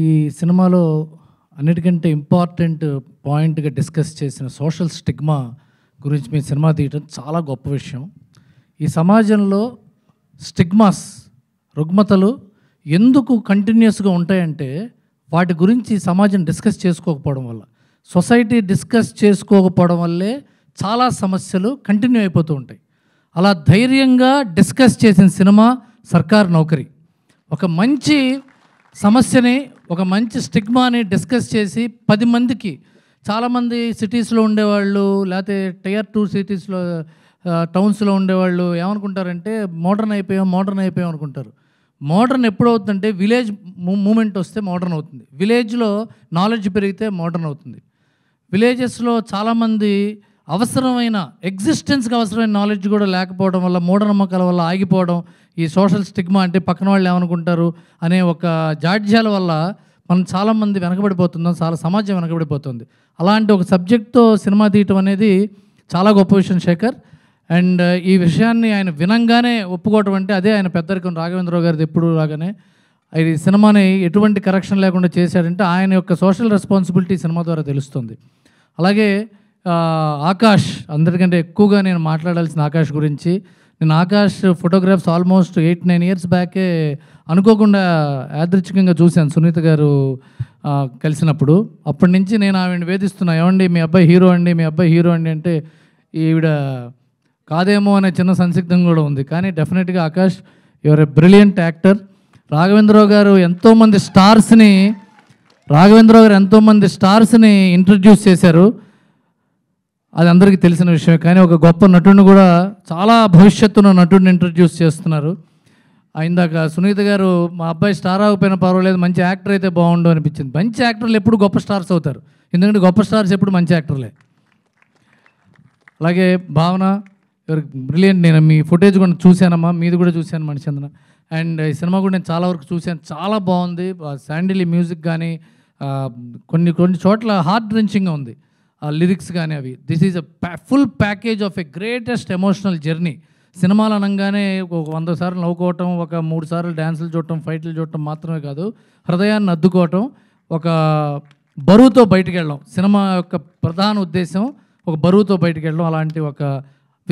ఈ సినిమాలో అన్నిటికంటే ఇంపార్టెంట్ పాయింట్గా డిస్కస్ చేసిన సోషల్ స్టిగ్మా గురించి మీ సినిమా తీయటం చాలా గొప్ప విషయం ఈ సమాజంలో స్టిగ్మాస్ రుగ్మతలు ఎందుకు కంటిన్యూస్గా ఉంటాయంటే వాటి గురించి సమాజం డిస్కస్ చేసుకోకపోవడం వల్ల సొసైటీ డిస్కస్ చేసుకోకపోవడం వల్లే చాలా సమస్యలు కంటిన్యూ అయిపోతూ ఉంటాయి అలా ధైర్యంగా డిస్కస్ చేసిన సినిమా సర్కార్ నౌకరీ ఒక మంచి సమస్యని ఒక మంచి స్టిగ్మాని డిస్కస్ చేసి పది మందికి చాలామంది సిటీస్లో ఉండేవాళ్ళు లేకపోతే టయర్ టూ సిటీస్లో టౌన్స్లో ఉండేవాళ్ళు ఏమనుకుంటారంటే మోడర్న్ అయిపోయాం మోడర్న్ అయిపోయాం అనుకుంటారు మోడర్న్ ఎప్పుడు అవుతుందంటే విలేజ్ మూమెంట్ వస్తే మోడర్న్ అవుతుంది విలేజ్లో నాలెడ్జ్ పెరిగితే మోడర్న్ అవుతుంది విలేజెస్లో చాలామంది అవసరమైన ఎగ్జిస్టెన్స్కి అవసరమైన నాలెడ్జ్ కూడా లేకపోవడం వల్ల మూఢనమ్మకాల వల్ల ఆగిపోవడం ఈ సోషల్ స్టిగ్మా అంటే పక్కన వాళ్ళు ఏమనుకుంటారు అనే ఒక జాడ్యాల వల్ల మనం చాలామంది వెనకబడిపోతుందాం చాలా సమాజం వెనకబడిపోతుంది అలాంటి ఒక సబ్జెక్ట్తో సినిమా తీయటం అనేది చాలా గొప్ప విషయం శేఖర్ అండ్ ఈ విషయాన్ని ఆయన వినంగానే ఒప్పుకోవటం అంటే అదే ఆయన పెద్దరికం రాఘవేంద్రరావు గారిది ఎప్పుడు రాగానే ఈ సినిమాని ఎటువంటి కరెక్షన్ లేకుండా చేశాడంటే ఆయన యొక్క సోషల్ రెస్పాన్సిబిలిటీ సినిమా ద్వారా తెలుస్తుంది అలాగే ఆకాష్ అందరికంటే ఎక్కువగా నేను మాట్లాడాల్సిన ఆకాష్ గురించి నేను Akash photographs almost eight nine years బ్యాకే అనుకోకుండా యాదృచ్ఛికంగా చూశాను సునీత గారు కలిసినప్పుడు అప్పటి నుంచి నేను ఆవిడ వేధిస్తున్నాను ఏమండి మీ అబ్బాయి హీరో అండి మీ అబ్బాయి హీరో అండి అంటే ఈవిడ కాదేమో అనే చిన్న సంసిగ్ధం కూడా ఉంది కానీ డెఫినెట్గా Akash you're a brilliant actor Raghavendra Rao గారు ఎంతోమంది స్టార్స్ని రాఘవేంద్రరావు గారు ఎంతోమంది స్టార్స్ని ఇంట్రడ్యూస్ చేశారు అది అందరికీ తెలిసిన విషయమే కానీ ఒక గొప్ప నటుడిని కూడా చాలా భవిష్యత్తున్న నటుడిని ఇంట్రడ్యూస్ చేస్తున్నారు ఇందాక సునీత గారు మా అబ్బాయి స్టార్ అవ్వకపోయినా పర్వాలేదు మంచి యాక్టర్ అయితే బాగుండు అనిపించింది మంచి యాక్టర్లు ఎప్పుడు గొప్ప స్టార్స్ అవుతారు ఎందుకంటే గొప్ప స్టార్స్ ఎప్పుడు మంచి యాక్టర్లే అలాగే భావన బ్రిలియంట్ నేను మీ ఫుటేజ్ కూడా చూశానమ్మా మీది కూడా చూశాను మన చంద్ర అండ్ ఈ సినిమా కూడా నేను చాలా వరకు చూశాను చాలా బాగుంది శాండిలీ మ్యూజిక్ కానీ కొన్ని కొన్ని చోట్ల హార్ట్ రెంచింగ్గా ఉంది లిరిక్స్ కానీ అవి this is a full package of a greatest emotional journey సినిమాలు అనగానే ఒక వంద సార్లు నవ్వుకోవటం ఒక మూడు సార్లు డ్యాన్సులు చూడటం ఫైట్లు చూడటం మాత్రమే కాదు హృదయాన్ని అద్దుకోవటం ఒక బరువుతో బయటికి వెళ్ళడం సినిమా యొక్క ప్రధాన ఉద్దేశం ఒక బరువుతో బయటికి వెళ్ళడం అలాంటి ఒక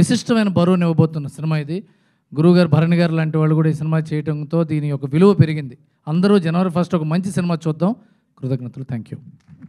విశిష్టమైన బరువుని ఇవ్వబోతున్న సినిమా ఇది గురువుగారు భరణి గారు లాంటి వాళ్ళు కూడా ఈ సినిమా చేయడంతో దీని యొక్క విలువ పెరిగింది అందరూ జనవరి ఫస్ట్ ఒక మంచి సినిమా చూద్దాం కృతజ్ఞతలు థ్యాంక్ యూ